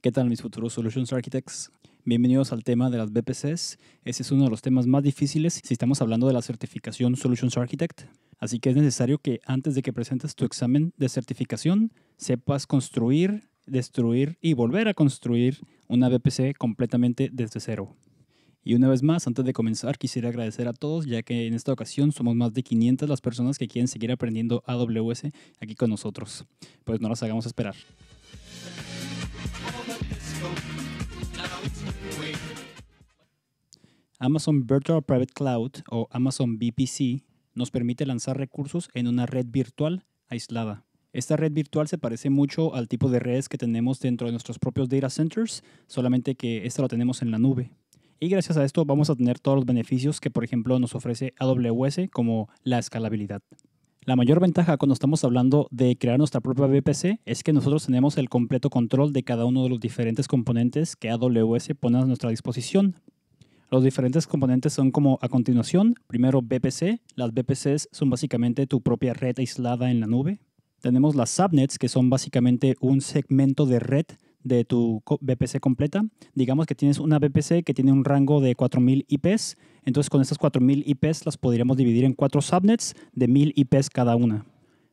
¿Qué tal mis futuros Solutions Architects? Bienvenidos al tema de las BPCs. Ese es uno de los temas más difíciles si estamos hablando de la certificación Solutions Architect. Así que es necesario que antes de que presentes tu examen de certificación sepas construir, destruir y volver a construir una BPC completamente desde cero. Y una vez más, antes de comenzar, quisiera agradecer a todos, ya que en esta ocasión somos más de 500 las personas que quieren seguir aprendiendo AWS aquí con nosotros. Pues no las hagamos esperar. Amazon Virtual Private Cloud o Amazon VPC nos permite lanzar recursos en una red virtual aislada. Esta red virtual se parece mucho al tipo de redes que tenemos dentro de nuestros propios data centers, solamente que esta lo tenemos en la nube. Y gracias a esto vamos a tener todos los beneficios que por ejemplo nos ofrece AWS como la escalabilidad. La mayor ventaja cuando estamos hablando de crear nuestra propia VPC es que nosotros tenemos el completo control de cada uno de los diferentes componentes que AWS pone a nuestra disposición. Los diferentes componentes son como a continuación. Primero VPC. Las VPCs son básicamente tu propia red aislada en la nube. Tenemos las subnets, que son básicamente un segmento de red de tu VPC completa. Digamos que tienes una VPC que tiene un rango de 4000 IPs. Entonces, con estas 4000 IPs las podríamos dividir en cuatro subnets de 1000 IPs cada una.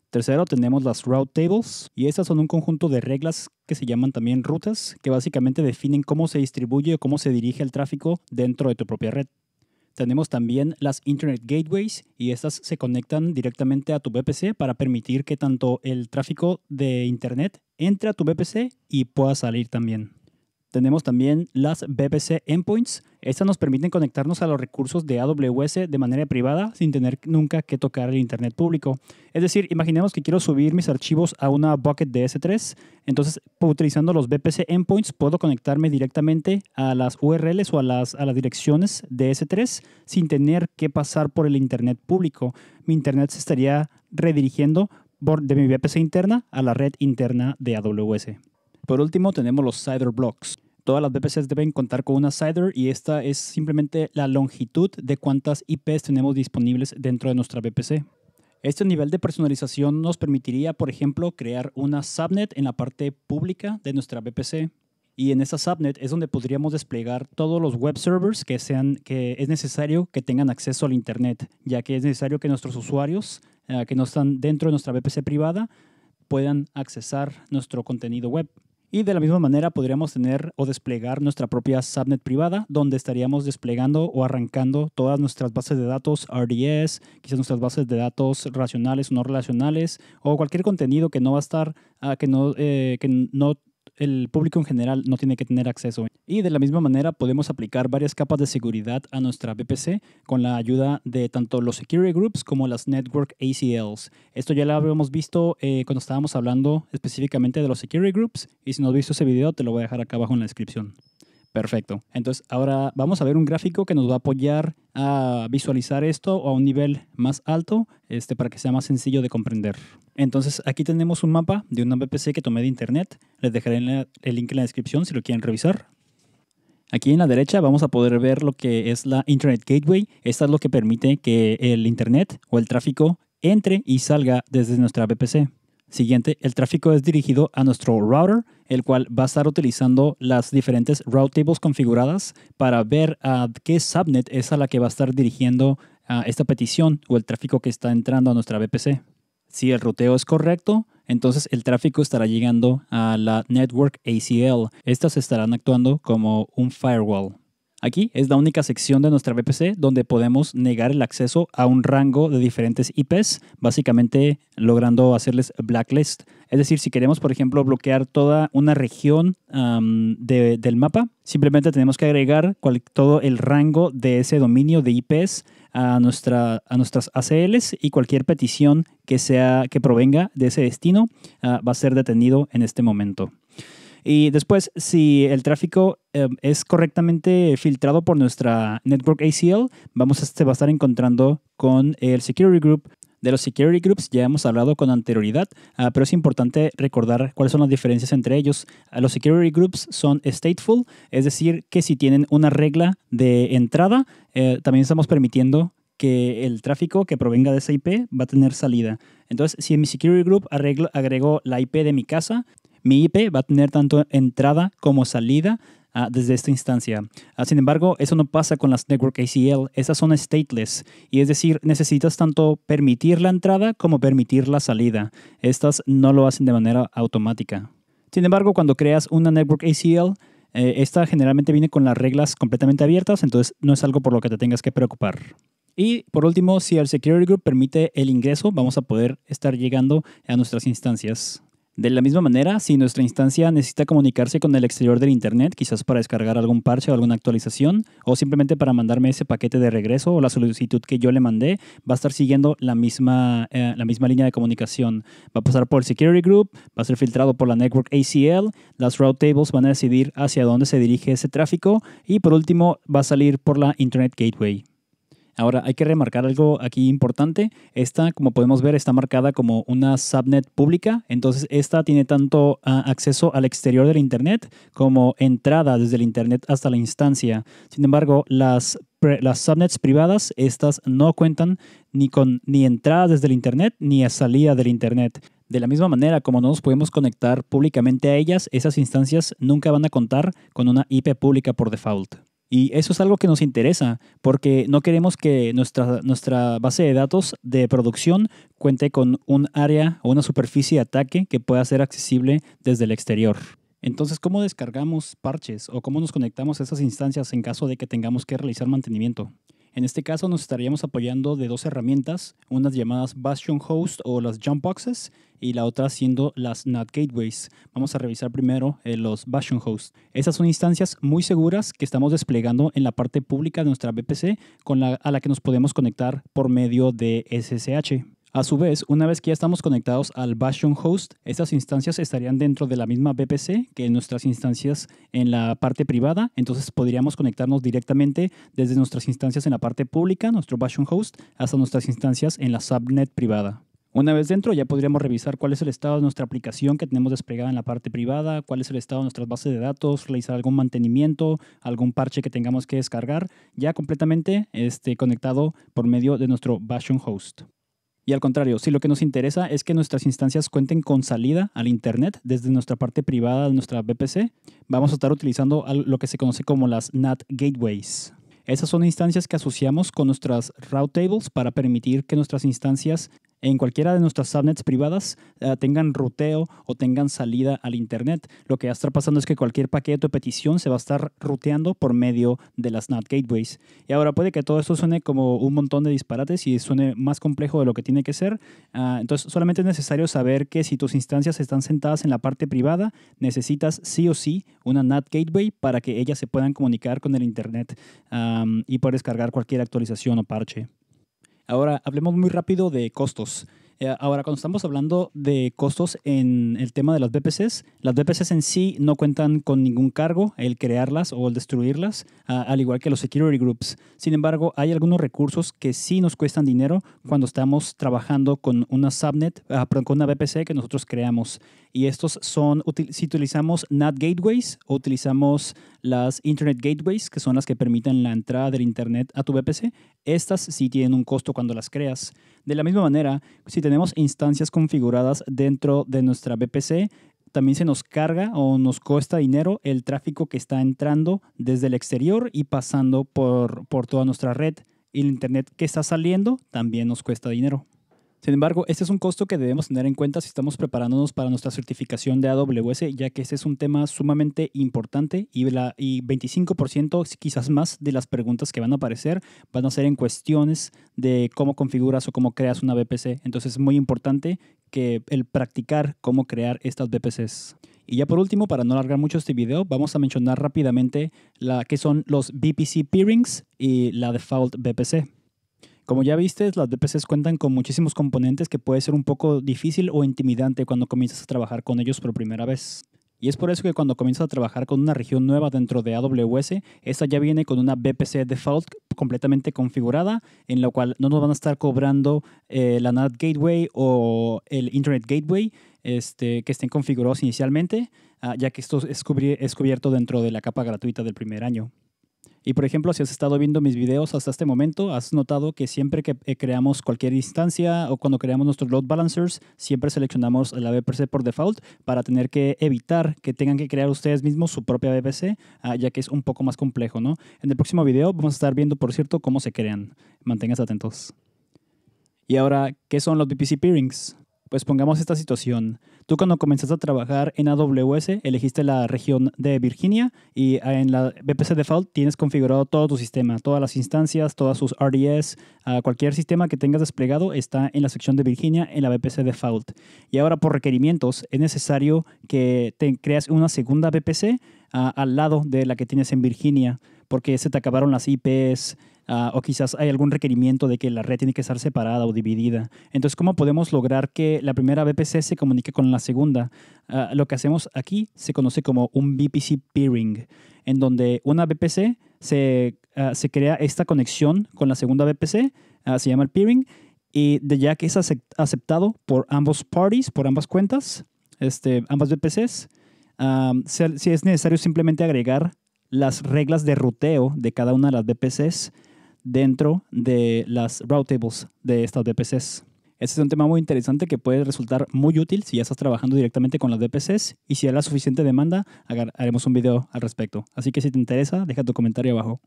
Tercero, tenemos las route tables, y estas son un conjunto de reglas que se llaman también rutas, que básicamente definen cómo se distribuye o cómo se dirige el tráfico dentro de tu propia red. Tenemos también las Internet Gateways y estas se conectan directamente a tu VPC para permitir que tanto el tráfico de Internet entra a tu VPC y pueda salir también. Tenemos también las VPC Endpoints. Estas nos permiten conectarnos a los recursos de AWS de manera privada sin tener nunca que tocar el Internet público. Es decir, imaginemos que quiero subir mis archivos a una bucket de S3. Entonces, utilizando los VPC Endpoints, puedo conectarme directamente a las URLs o a las, a las direcciones de S3 sin tener que pasar por el Internet público. Mi Internet se estaría redirigiendo de mi VPC interna a la red interna de AWS. Por último, tenemos los CIDR blocks. Todas las VPCs deben contar con una CIDR y esta es simplemente la longitud de cuántas IPs tenemos disponibles dentro de nuestra VPC. Este nivel de personalización nos permitiría, por ejemplo, crear una subnet en la parte pública de nuestra VPC. Y en esa subnet es donde podríamos desplegar todos los web servers que, sean, que es necesario que tengan acceso al Internet, ya que es necesario que nuestros usuarios eh, que no están dentro de nuestra VPC privada puedan accesar nuestro contenido web. Y de la misma manera podríamos tener o desplegar nuestra propia subnet privada, donde estaríamos desplegando o arrancando todas nuestras bases de datos RDS, quizás nuestras bases de datos racionales o no relacionales, o cualquier contenido que no va a estar, uh, que, no, eh, que no el público en general no tiene que tener acceso. Y de la misma manera podemos aplicar varias capas de seguridad a nuestra VPC con la ayuda de tanto los security groups como las network ACLs. Esto ya lo habíamos visto eh, cuando estábamos hablando específicamente de los security groups y si no has visto ese video te lo voy a dejar acá abajo en la descripción. Perfecto. Entonces, ahora vamos a ver un gráfico que nos va a apoyar a visualizar esto a un nivel más alto este, para que sea más sencillo de comprender. Entonces, aquí tenemos un mapa de una VPC que tomé de internet. Les dejaré el link en la descripción si lo quieren revisar. Aquí en la derecha vamos a poder ver lo que es la Internet Gateway. Esta es lo que permite que el Internet o el tráfico entre y salga desde nuestra VPC. Siguiente, el tráfico es dirigido a nuestro router, el cual va a estar utilizando las diferentes route tables configuradas para ver a qué subnet es a la que va a estar dirigiendo esta petición o el tráfico que está entrando a nuestra VPC. Si el ruteo es correcto, entonces el tráfico estará llegando a la network ACL. Estas estarán actuando como un firewall. Aquí es la única sección de nuestra VPC donde podemos negar el acceso a un rango de diferentes IPs, básicamente logrando hacerles blacklist. Es decir, si queremos, por ejemplo, bloquear toda una región del mapa, simplemente tenemos que agregar todo el rango de ese dominio de IPs a, nuestra, a nuestras ACLs y cualquier petición que, sea, que provenga de ese destino ah, va a ser detenido en este momento. Y después, si el tráfico em, es correctamente filtrado por nuestra network ACL, vamos a, se este, va a estar encontrando con el Security Group. De los security groups ya hemos hablado con anterioridad, ah, pero es importante recordar cuáles son las diferencias entre ellos. Ah, los security groups son stateful, es decir, que si tienen una regla de entrada, eh, también estamos permitiendo que el tráfico que provenga de esa IP va a tener salida. Entonces, si en mi security group arreglo, agrego la IP de mi casa, mi IP va a tener tanto entrada como salida ah, desde esta instancia. Ah, sin embargo, eso no pasa con las Network ACL. Esas son stateless. Y es decir, necesitas tanto permitir la entrada como permitir la salida. Estas no lo hacen de manera automática. Sin embargo, cuando creas una Network ACL, eh, esta generalmente viene con las reglas completamente abiertas, entonces no es algo por lo que te tengas que preocupar. Y por último, si el Security Group permite el ingreso, vamos a poder estar llegando a nuestras instancias. De la misma manera, si nuestra instancia necesita comunicarse con el exterior del Internet, quizás para descargar algún parche o alguna actualización, o simplemente para mandarme ese paquete de regreso o la solicitud que yo le mandé, va a estar siguiendo la misma, eh, la misma línea de comunicación. Va a pasar por el Security Group, va a ser filtrado por la Network ACL, las route tables van a decidir hacia dónde se dirige ese tráfico y por último va a salir por la Internet Gateway. Ahora, hay que remarcar algo aquí importante. Esta, como podemos ver, está marcada como una subnet pública. Entonces, esta tiene tanto ah, acceso al exterior del Internet como entrada desde el Internet hasta la instancia. Sin embargo, las las subnets privadas, estas no cuentan ni con ni entrada desde el Internet ni salida del Internet. De la misma manera como no nos podemos conectar públicamente a ellas, esas instancias nunca van a contar con una IP pública por default. Y eso es algo que nos interesa, porque no queremos que nuestra, nuestra base de datos de producción cuente con un área o una superficie de ataque que pueda ser accesible desde el exterior. Entonces, ¿cómo descargamos parches o cómo nos conectamos a esas instancias en caso de que tengamos que realizar mantenimiento? En este caso nos estaríamos apoyando de dos herramientas, unas llamadas Bastion Host o las Jump Boxes y la otra siendo las NAT Gateways. Vamos a revisar primero eh, los Bastion Host. Esas son instancias muy seguras que estamos desplegando en la parte pública de nuestra VPC con la, a la que nos podemos conectar por medio de SSH. A su vez, una vez que ya estamos conectados al Bastion Host, estas instancias estarían dentro de la misma VPC que nuestras instancias en la parte privada, entonces podríamos conectarnos directamente desde nuestras instancias en la parte pública, nuestro Bastion Host, hasta nuestras instancias en la subnet privada. Una vez dentro ya podríamos revisar cuál es el estado de nuestra aplicación que tenemos desplegada en la parte privada, cuál es el estado de nuestras bases de datos, realizar algún mantenimiento, algún parche que tengamos que descargar, ya completamente este, conectado por medio de nuestro Bastion Host. Y al contrario, si lo que nos interesa es que nuestras instancias cuenten con salida al Internet desde nuestra parte privada de nuestra VPC, vamos a estar utilizando lo que se conoce como las NAT gateways. Esas son instancias que asociamos con nuestras route tables para permitir que nuestras instancias en cualquiera de nuestras subnets privadas eh, tengan ruteo o tengan salida al Internet. Lo que va a estar pasando es que cualquier paquete o petición se va a estar ruteando por medio de las NAT gateways. Y ahora puede que todo esto suene como un montón de disparates y suene más complejo de lo que tiene que ser. Ah, entonces solamente es necesario saber que si tus instancias están sentadas en la parte privada, necesitas sí o sí una NAT gateway para que ellas se puedan comunicar con el Internet y poder descargar cualquier actualización o parche. Ahora hablemos muy rápido de costos. Eh, ahora, cuando estamos hablando de costos en el tema de las VPCs, las VPCs en sí no cuentan con ningún cargo el crearlas o el destruirlas, al igual que los security groups. Sin embargo, hay algunos recursos que sí nos cuestan dinero cuando estamos trabajando con una subnet, ah, con una BPC que nosotros creamos. Y estos son, si utilizamos NAT gateways o utilizamos las Internet gateways, que son las que permiten la entrada del Internet a tu BPC, estas sí tienen un costo cuando las creas. De la misma manera, si tenemos instancias configuradas dentro de nuestra VPC, también se nos carga o nos cuesta dinero el tráfico que está entrando desde el exterior y pasando por, por toda nuestra red. Y el Internet que está saliendo también nos cuesta dinero. Sin embargo, este es un costo que debemos tener en cuenta si estamos preparándonos para nuestra certificación de AWS, ya que este es un tema sumamente importante y, la, y 25% quizás más de las preguntas que van a aparecer van a ser en cuestiones de cómo configuras o cómo creas una VPC. Entonces es muy importante que el practicar cómo crear estas VPCs. Y ya por último, para no alargar mucho este video, vamos a mencionar rápidamente la que son los VPC peerings y la default VPC. Como ya viste, las VPCs cuentan con muchísimos componentes que puede ser un poco difícil o intimidante cuando comienzas a trabajar con ellos por primera vez. Y es por eso que cuando comienzas a trabajar con una región nueva dentro de AWS, esta ya viene con una BPC default completamente configurada, en la cual no nos van a estar cobrando eh, la NAT Gateway o el Internet Gateway este, que estén configurados inicialmente, ah, ya que esto es cubierto dentro de la capa gratuita del primer año. Y por ejemplo, si has estado viendo mis videos hasta este momento, has notado que siempre que eh, creamos cualquier instancia o cuando creamos nuestros load balancers, siempre seleccionamos la VPC por default para tener que evitar que tengan que crear ustedes mismos su propia VPC, ah, ya que es un poco más complejo, ¿no? En el próximo video vamos a estar viendo, por cierto, cómo se crean. Manténganse atentos. Y ahora, ¿qué son los VPC peerings? pues pongamos esta situación. Tú cuando comenzaste a trabajar en AWS, elegiste la región de Virginia y ah, en la VPC Default tienes configurado todo tu sistema, todas las instancias, todas sus RDS, ah, cualquier sistema que tengas desplegado está en la sección de Virginia en la VPC Default. Y ahora por requerimientos es necesario que te creas una segunda VPC ah, al lado de la que tienes en Virginia porque se te acabaron las IPs ah, o quizás hay algún requerimiento de que la red tiene que estar separada o dividida. Entonces, ¿cómo podemos lograr que la primera VPC se comunique con la segunda? Ah, lo que hacemos aquí se conoce como un VPC peering, en donde una VPC se, ah, se crea esta conexión con la segunda VPC, se llama el peering, y de ya que es aceptado por ambos parties, por ambas cuentas, este, ambas VPCs, si es necesario simplemente agregar las reglas de ruteo de cada una de las VPCs dentro de las route tables de estas VPCs. Este es un tema muy interesante que puede resultar muy útil si ya estás trabajando directamente con las VPCs y si hay la suficiente demanda, haremos un video al respecto. Así que si te interesa, deja tu comentario abajo.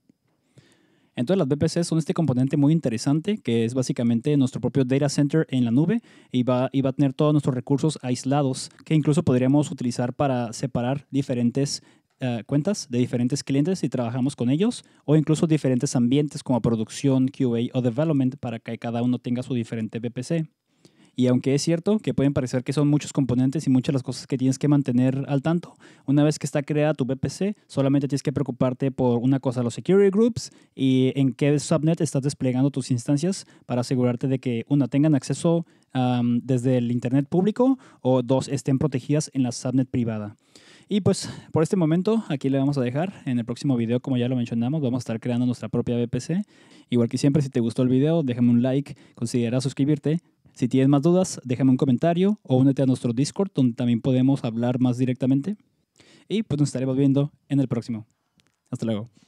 Entonces las VPCs son este componente muy interesante que es básicamente nuestro propio data center en la nube y va, y va a tener todos nuestros recursos aislados que incluso podríamos utilizar para separar diferentes eh, cuentas de diferentes clientes y trabajamos con ellos, o incluso diferentes ambientes como producción, QA o development para que cada uno tenga su diferente BPC. Y aunque es cierto que pueden parecer que son muchos componentes y muchas las cosas que tienes que mantener al tanto, una vez que está creada tu VPC, solamente tienes que preocuparte por una cosa, los security groups y en qué subnet estás desplegando tus instancias para asegurarte de que, una, tengan acceso desde el Internet público o dos, estén protegidas en la subnet privada. Y pues por este momento aquí le vamos a dejar. En el próximo video, como ya lo mencionamos, vamos a estar creando nuestra propia VPC. Igual que siempre, si te gustó el video, déjame un like, considera suscribirte. Si tienes más dudas, déjame un comentario o únete a nuestro Discord donde también podemos hablar más directamente. Y pues nos estaremos viendo en el próximo. Hasta luego.